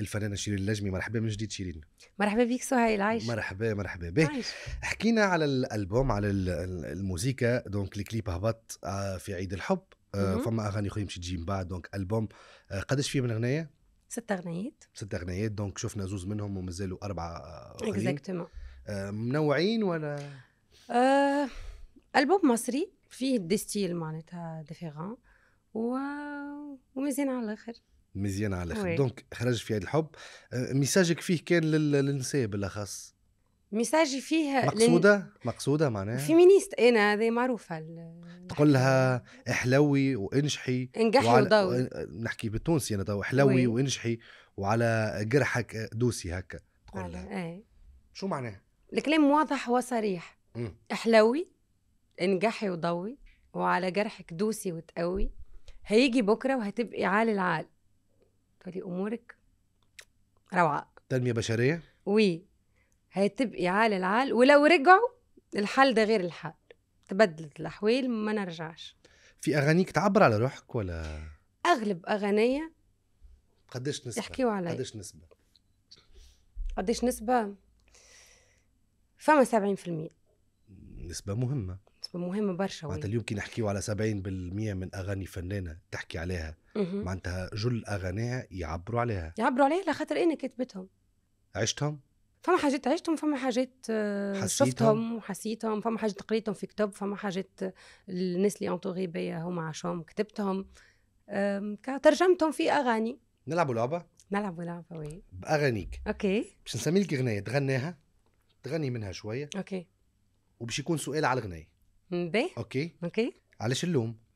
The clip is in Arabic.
الفنانه شيرين اللجمي مرحبا من جديد شيرين مرحبا بيك سهيل عايش مرحبا مرحبا به حكينا على الالبوم على الموسيقى دونك الكليب هبط آه، في عيد الحب آه، فما اغاني اخرى مشيت تجي من بعد دونك البوم آه، قداش فيه من اغنيه؟ ست اغنيات ست اغنيات دونك شفنا زوز منهم ومازالوا اربعه اكزاكتومون منوعين ولا؟ أه البوم مصري فيه دي ستيل معناتها ديفيرون و... ومازين على الاخر مزيان على الاخر دونك خرج في هذا الحب آه، ميساجك فيه كان للنساء بالاخص ميساجي فيها مقصوده لن... مقصوده معناها فيمينيست إيه، انا هذه معروفه ال... تقول لها احلوي وانجحي انجحي وعلى... وضوي نحكي بالتونسي انا تو احلوي وانجحي وعلى جرحك دوسي هكا تقول لها ايه. شو معناها؟ الكلام واضح وصريح م. احلوي انجحي وضوي وعلى جرحك دوسي وتقوي هيجي بكره وهتبقي عال العال تقولي امورك روعه تنميه بشريه وي هتبقي عال العال ولو رجعوا الحال ده غير الحال تبدلت الاحوال ما نرجعش في اغانيك تعبر على روحك ولا اغلب أغانية قديش نسبه يحكيوا علي قديش نسبه قديش نسبه فما 70% نسبه مهمه نسبة مهمة برشا معناتها اليوم كي نحكيو على 70% من أغاني فنانة تحكي عليها معناتها جل أغانيها يعبروا عليها يعبروا عليها لخاطر أنا كتبتهم عشتهم؟ فما حاجات عشتهم فما حاجات آه، شفتهم وحسيتهم فما حاجات قريتهم في كتب فما حاجات الناس اللي انتوغي بيا هما عاشوهم كتبتهم ترجمتهم في اغاني نلعبوا لعبه نلعبوا لعبه وي باغانيك اوكي باش نسمي لك اغنيه تغنيها تغني منها شويه اوكي وباش يكون سؤال على الغناية مبي اوكي اوكي علاش اللوم